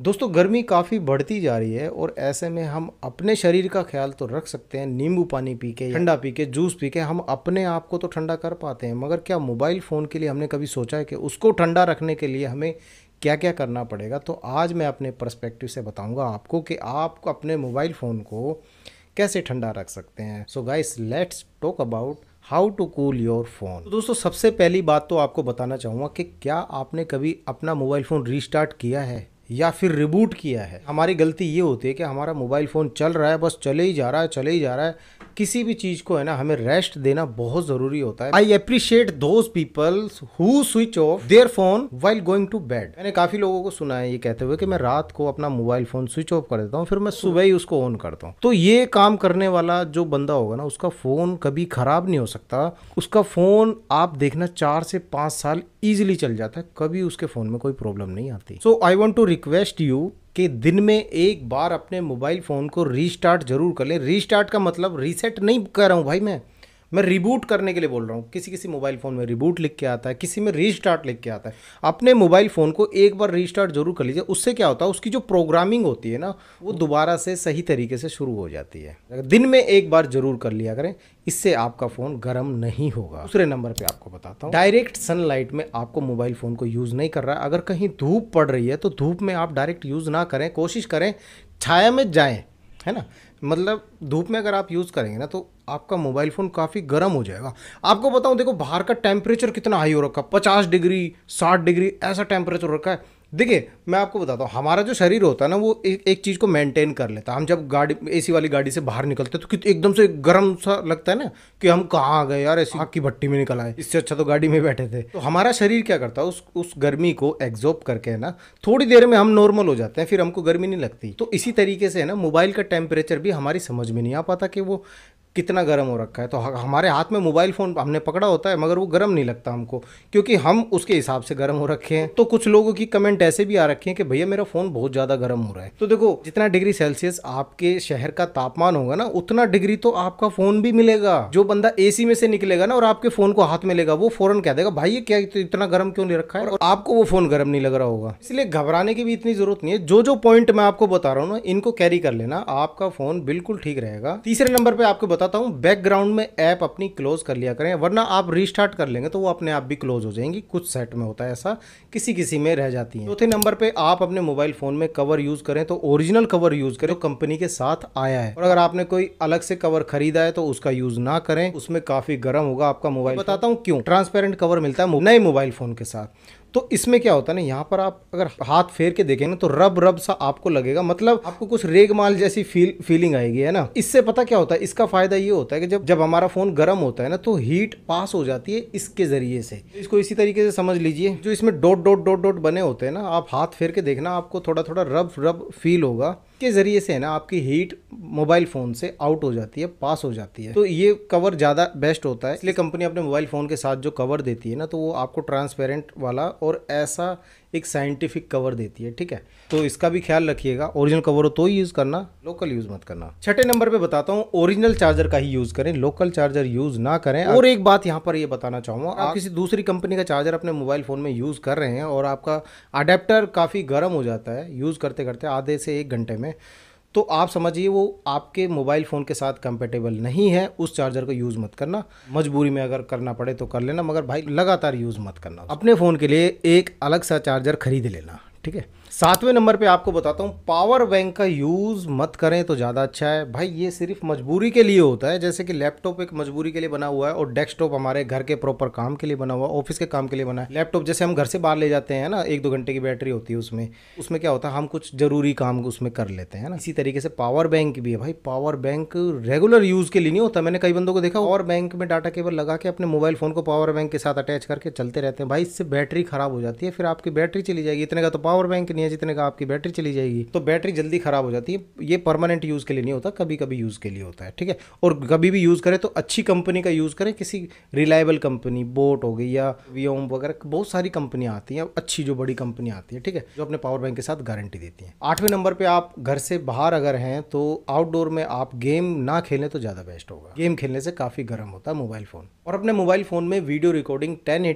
दोस्तों गर्मी काफ़ी बढ़ती जा रही है और ऐसे में हम अपने शरीर का ख्याल तो रख सकते हैं नींबू पानी पी के ठंडा पी के जूस पी के हम अपने आप को तो ठंडा कर पाते हैं मगर क्या मोबाइल फ़ोन के लिए हमने कभी सोचा है कि उसको ठंडा रखने के लिए हमें क्या क्या करना पड़ेगा तो आज मैं अपने पर्सपेक्टिव से बताऊंगा आपको कि आप अपने मोबाइल फ़ोन को कैसे ठंडा रख सकते हैं so guys let's talk about how to cool your phone दोस्तों सबसे पहली बात तो आपको बताना चाहूँगा कि क्या आपने कभी अपना मोबाइल फ़ोन रीस्टार्ट किया है या फिर रिबूट किया है हमारी गलती ये होती है कि हमारा मोबाइल फ़ोन चल रहा है बस चले ही जा रहा है चले ही जा रहा है किसी भी चीज़ को है ना हमें रेस्ट देना बहुत ज़रूरी होता है I appreciate those peoples who switch off their phone while going to bed मैंने काफ़ी लोगों को सुना है ये कहते हुए कि मैं रात को अपना मोबाइल फ़ोन स्विच ऑफ कर देता हूँ फिर मैं सुबह ही उसको ऑन करता हूँ तो ये काम करने वाला जो बंदा होगा ना उसका फ़ोन कभी ख़राब नहीं हो सकता उसका फ़ोन आप देखना चार से पाँच साल ईजिली चल जाता है कभी उसके फ़ोन में कोई प्रॉब्लम नहीं आती so I want to request you कि दिन में एक बार अपने मोबाइल फ़ोन को रीस्टार्ट जरूर कर लें रीस्टार्ट का मतलब रीसेट नहीं कर रहा हूँ भाई मैं मैं रिबूट करने के लिए बोल रहा हूँ किसी किसी मोबाइल फ़ोन में रिबूट लिख के आता है किसी में रीस्टार्ट लिख के आता है अपने मोबाइल फ़ोन को एक बार रीस्टार्ट जरूर कर लीजिए उससे क्या होता है उसकी जो प्रोग्रामिंग होती है ना वो दोबारा से सही तरीके से शुरू हो जाती है दिन में एक बार जरूर कर लिया करें इससे आपका फ़ोन गर्म नहीं होगा दूसरे नंबर पर आपको बताता हूँ डायरेक्ट सनलाइट में आपको मोबाइल फ़ोन को यूज़ नहीं कर रहा है अगर कहीं धूप पड़ रही है तो धूप में आप डायरेक्ट यूज़ ना करें कोशिश करें छाया में जाएँ है ना मतलब धूप में अगर आप यूज़ करेंगे ना तो आपका मोबाइल फ़ोन काफ़ी गर्म हो जाएगा आपको बताऊँ देखो बाहर का टेम्परेचर कितना हाई हो रखा है पचास डिग्री साठ डिग्री ऐसा टेम्परेचर हो रखा है देखिए मैं आपको बताता हूँ हमारा जो शरीर होता है ना वो एक एक चीज़ को मेंटेन कर लेता है हम जब गाड़ी एसी वाली गाड़ी से बाहर निकलते हैं तो एकदम से गर्म सा लगता है ना कि हम कहाँ गए यार ऐसी आग की भट्टी में निकल आए इससे अच्छा तो गाड़ी में बैठे थे तो हमारा शरीर क्या करता है उस उस गर्मी को एग्जॉर्ब करके है ना थोड़ी देर में हम नॉर्मल हो जाते हैं फिर हमको गर्मी नहीं लगती तो इसी तरीके से है ना मोबाइल का टेम्परेचर भी हमारी समझ में नहीं आ पाता कि वो कितना गर्म हो रखा है तो हमारे हाथ में मोबाइल फ़ोन हमने पकड़ा होता है मगर वो गर्म नहीं लगता हमको क्योंकि हम उसके हिसाब से गर्म हो रखे हैं तो कुछ लोगों की कमेंट ऐसे भी आ रखे हैं कि भैया मेरा फ़ोन बहुत ज़्यादा गर्म हो रहा है तो देखो जितना डिग्री सेल्सियस आपके शहर का तापमान होगा ना उतना डिग्री तो आपका फ़ोन भी मिलेगा जो बंदा एसी में से निकलेगा ना और आपके फ़ोन को हाथ में लेगा वो फ़ौरन कह देगा भाई ये क्या तो इतना गर्म क्यों नहीं रखा है और आपको वो फ़ोन गर्म नहीं लग रहा होगा इसलिए घबराने की भी इतनी ज़रूरत नहीं है जो जो पॉइंट मैं आपको बता रहा हूँ ना इनको कैरी कर लेना आपका फ़ोन बिल्कुल ठीक रहेगा तीसरे नंबर पर आपको बता बताता हूँ बैकग्राउंड में ऐप अपनी क्लोज कर लिया करें वरना आप रिस्टार्ट कर लेंगे तो वो अपने आप भी क्लोज हो जाएंगी कुछ सेट में होता है ऐसा किसी किसी में रह जाती है चौथे तो नंबर पे आप अपने मोबाइल फ़ोन में कवर यूज़ करें तो ओरिजिनल कवर यूज़ करें तो कंपनी के साथ आया है और अगर आपने कोई अलग से कवर खरीदा है तो उसका यूज़ ना करें उसमें काफ़ी गर्म होगा आपका मोबाइल बताता हूँ क्यों ट्रांसपेरेंट कवर मिलता है नए मोबाइल फ़ोन के साथ तो इसमें क्या होता है ना यहाँ पर आप अगर हाथ फेर के देखें ना तो रब रब सा आपको लगेगा मतलब आपको कुछ रेगमाल जैसी फील फीलिंग आएगी है ना इससे पता क्या होता है इसका फायदा ये होता है कि जब जब हमारा फोन गर्म होता है ना तो हीट पास हो जाती है इसके जरिए से इसको इसी तरीके से समझ लीजिए जो इसमें डॉट डॉट डॉट डॉट बने होते हैं ना आप हाथ फेर के देखना आपको थोड़ा थोड़ा रब रब फील होगा के ज़रिए से है ना आपकी हीट मोबाइल फ़ोन से आउट हो जाती है पास हो जाती है तो ये कवर ज़्यादा बेस्ट होता है इसलिए कंपनी अपने मोबाइल फ़ोन के साथ जो कवर देती है ना तो वो आपको ट्रांसपेरेंट वाला और ऐसा एक साइंटिफिक कवर देती है ठीक है तो इसका भी ख्याल रखिएगा ओरिजिनल कवर हो तो ही यूज़ करना लोकल यूज़ मत करना छठे नंबर पे बताता हूँ ओरिजिनल चार्जर का ही यूज़ करें लोकल चार्जर यूज़ ना करें और एक बात यहाँ पर ये यह बताना चाहूँगा आप हाँ। किसी दूसरी कंपनी का चार्जर अपने मोबाइल फ़ोन में यूज़ कर रहे हैं और आपका अडेप्टर काफ़ी गर्म हो जाता है यूज़ करते करते आधे से एक घंटे में में तो आप समझिए वो आपके मोबाइल फ़ोन के साथ कंपेटेबल नहीं है उस चार्जर को यूज़ मत करना मजबूरी में अगर करना पड़े तो कर लेना मगर भाई लगातार यूज़ मत करना अपने फ़ोन के लिए एक अलग सा चार्जर खरीद लेना ठीक है सातवें नंबर पे आपको बताता हूँ पावर बैंक का यूज़ मत करें तो ज़्यादा अच्छा है भाई ये सिर्फ मजबूरी के लिए होता है जैसे कि लैपटॉप एक मजबूरी के लिए बना हुआ है और डेस्कटॉप हमारे घर के प्रॉपर काम के लिए बना हुआ है ऑफिस के काम के लिए बना है लैपटॉप जैसे हम घर से बाहर ले जाते हैं ना एक दो घंटे की बैटरी होती है उसमें उसमें क्या होता है हम कुछ ज़रूरी काम उसमें कर लेते हैं ना इसी तरीके से पावर बैंक भी है भाई पावर बैंक रेगुलर यूज़ के लिए नहीं होता मैंने कई बंदों को देखा और बैंक में डाटा केबल लगा के अपने मोबाइल फ़ोन को पावर बैंक के साथ अटैच करके चलते रहते हैं भाई इससे बैटरी ख़राब हो जाती है फिर आपकी बैटरी चली जाएगी इतने का तो पावर बैंक करनी है जितने का आपकी बैटरी चली जाएगी तो बैटरी जल्दी ख़राब हो जाती है ये परमानेंट यूज़ के लिए नहीं होता कभी कभी यूज़ के लिए होता है ठीक है और कभी भी यूज़ करें तो अच्छी कंपनी का यूज़ करें किसी रिलायबल कंपनी बोट हो गई या वियोम वगैरह बहुत सारी कंपनियां आती हैं अच्छी जो बड़ी कंपनी आती है ठीक है जो अपने पावर बैंक के साथ गारंटी देती है आठवें नंबर पर आप घर से बाहर अगर हैं तो आउटडोर में आप गेम ना खेलें तो ज़्यादा बेस्ट होगा गेम खेलने से काफ़ी गर्म होता है मोबाइल फ़ोन और अपने मोबाइल फ़ोन में वीडियो रिकॉर्डिंग टेन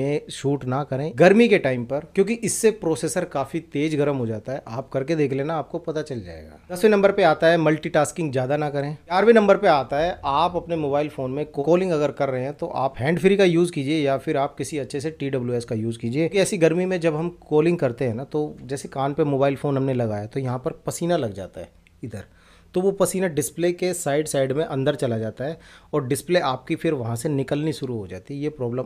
में शूट ना करें गर्मी के टाइम पर क्योंकि इससे प्रोसेसर काफ़ी तेज़ गर्म हो जाता है आप करके देख लेना आपको पता चल जाएगा दसवें नंबर पे आता है मल्टीटास्किंग ज़्यादा ना करें ग्यारहवें नंबर पे आता है आप अपने मोबाइल फ़ोन में कॉलिंग अगर कर रहे हैं तो आप हैंड फ्री का यूज़ कीजिए या फिर आप किसी अच्छे से टी का यूज़ कीजिए ऐसी गर्मी में जब हम कॉलिंग करते हैं ना तो जैसे कान पर मोबाइल फ़ोन हमने लगाया तो यहाँ पर पसीना लग जाता है इधर तो वो पसीना डिस्प्ले के साइड साइड में अंदर चला जाता है और डिस्प्ले आपकी फिर वहाँ से निकलनी शुरू हो जाती है ये प्रॉब्लम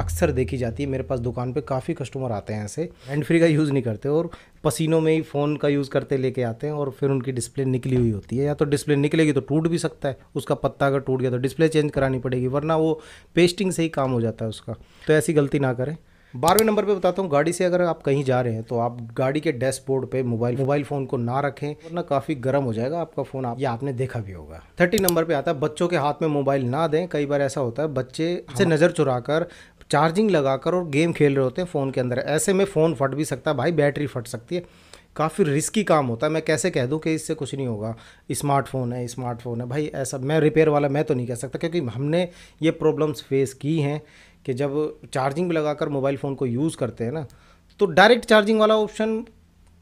अक्सर देखी जाती है मेरे पास दुकान पर काफ़ी कस्टमर आते हैं ऐसे हैंड फ्री का यूज़ नहीं करते और पसीनों में ही फ़ोन का यूज़ करते लेके आते हैं और फिर उनकी डिस्प्ले निकली हुई होती है या तो डिस्प्ले निकलेगी तो टूट भी सकता है उसका पत्ता अगर टूट गया तो डिस्प्ले चेंज करानी पड़ेगी वरना वो पेस्टिंग से ही काम हो जाता है उसका तो ऐसी गलती ना करें बारहवें नंबर पे बताता हूँ गाड़ी से अगर आप कहीं जा रहे हैं तो आप गाड़ी के डैशबोर्ड पे मोबाइल मोबाइल फ़ोन को ना रखें वरना काफ़ी गर्म हो जाएगा आपका फ़ोन आप या आपने देखा भी होगा थर्टी नंबर पे आता है बच्चों के हाथ में मोबाइल ना दें कई बार ऐसा होता है बच्चे से हाँ। नज़र चुरा कर चार्जिंग लगाकर और गेम खेल रहे होते हैं फ़ोन के अंदर ऐसे में फ़ोन फट भी सकता है भाई बैटरी फट सकती है काफ़ी रिस्की काम होता है मैं कैसे कह दूँ कि इससे कुछ नहीं होगा स्मार्टफोन है स्मार्टफोन है भाई ऐसा मैं रिपेयर वाला मैं तो नहीं कह सकता क्योंकि हमने ये प्रॉब्लम्स फेस की हैं कि जब चार्जिंग लगाकर मोबाइल फ़ोन को यूज़ करते हैं ना तो डायरेक्ट चार्जिंग वाला ऑप्शन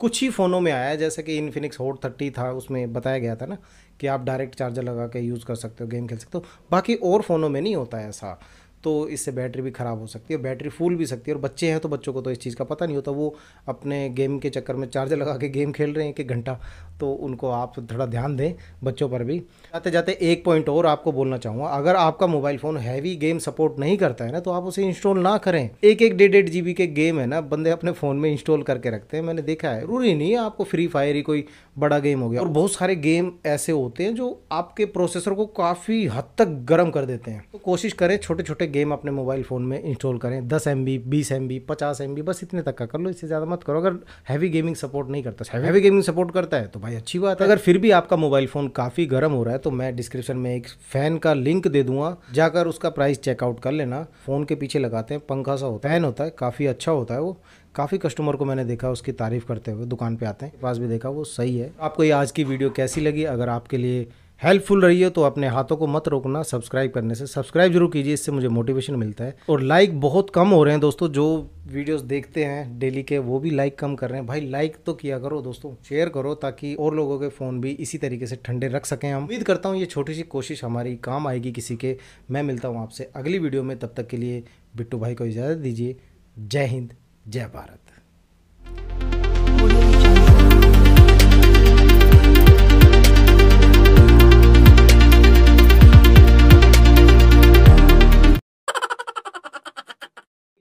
कुछ ही फ़ोनों में आया है जैसे कि इनफिनिक्स होट थर्टी था उसमें बताया गया था ना कि आप डायरेक्ट चार्जर लगा के यूज़ कर सकते हो गेम खेल सकते हो बाकी और फ़ोनों में नहीं होता है ऐसा तो इससे बैटरी भी ख़राब हो सकती है बैटरी फूल भी सकती है और बच्चे हैं तो बच्चों को तो इस चीज़ का पता नहीं होता वो अपने गेम के चक्कर में चार्जर लगा के गेम खेल रहे हैं एक घंटा तो उनको आप थोड़ा ध्यान दें बच्चों पर भी जाते जाते एक पॉइंट और आपको बोलना चाहूँगा अगर आपका mobile phone heavy game support नहीं करता है ना तो आप उसे इंस्टॉल ना करें एक एक डेढ़ डेढ़ जी के गेम है ना बंदे अपने फ़ोन में इंस्टॉल करके रखते हैं मैंने देखा है जरूरी नहीं है आपको फ्री फायर ही कोई बड़ा गेम हो गया और बहुत सारे गेम ऐसे होते हैं जो आपके प्रोसेसर को काफ़ी हद तक गर्म कर देते हैं तो कोशिश करें छोटे छोटे गेम अपने मोबाइल फ़ोन में इंस्टॉल करें दस एम बी बीस एम बी पचास एम बी बस इतने तक का कर लो इससे ज़्यादा मत करो अगर हैवी गेमिंग सपोर्ट नहीं करता हैवी गेमिंग सपोर्ट करता है तो भाई अच्छी बात है अगर फिर भी आपका मोबाइल फ़ोन काफ़ी गर्म हो रहा है तो मैं डिस्क्रिप्शन में एक फ़ैन का लिंक दे दूंगा जाकर उसका प्राइस चेकआउट कर लेना फ़ोन के पीछे लगाते हैं पंखा सा होता है फैन होता है काफ़ी अच्छा होता है वो काफ़ी कस्टमर को मैंने देखा उसकी तारीफ़ करते हुए दुकान पर आते हैं पास भी देखा वो सही है आपको ये आज की वीडियो कैसी लगी अगर आपके लिए हेल्पफुल रही हो तो अपने हाथों को मत रोकना सब्सक्राइब करने से सब्सक्राइब जरूर कीजिए इससे मुझे मोटिवेशन मिलता है और लाइक बहुत कम हो रहे हैं दोस्तों जो वीडियोस देखते हैं डेली के वो भी लाइक कम कर रहे हैं भाई लाइक तो किया करो दोस्तों शेयर करो ताकि और लोगों के फ़ोन भी इसी तरीके से ठंडे रख सकें हम उम्मीद करता हूँ ये छोटी सी कोशिश हमारी काम आएगी किसी के मैं मिलता हूँ आपसे अगली वीडियो में तब तक के लिए बिट्टू भाई को इजाज़त दीजिए जय हिंद जय भारत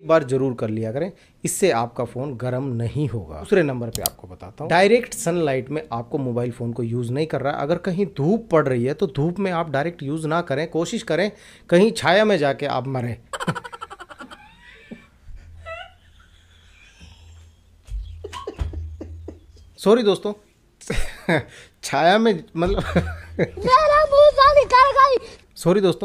बार जरूर कर लिया करें इससे आपका फ़ोन गर्म नहीं होगा दूसरे नंबर पे आपको बताता हूँ डायरेक्ट सनलाइट में आपको मोबाइल फ़ोन को यूज़ नहीं कर रहा अगर कहीं धूप पड़ रही है तो धूप में आप डायरेक्ट यूज़ ना करें कोशिश करें कहीं छाया में जाके आप मरे सॉरी दोस्तों छाया में मतलब सॉरी दोस्तों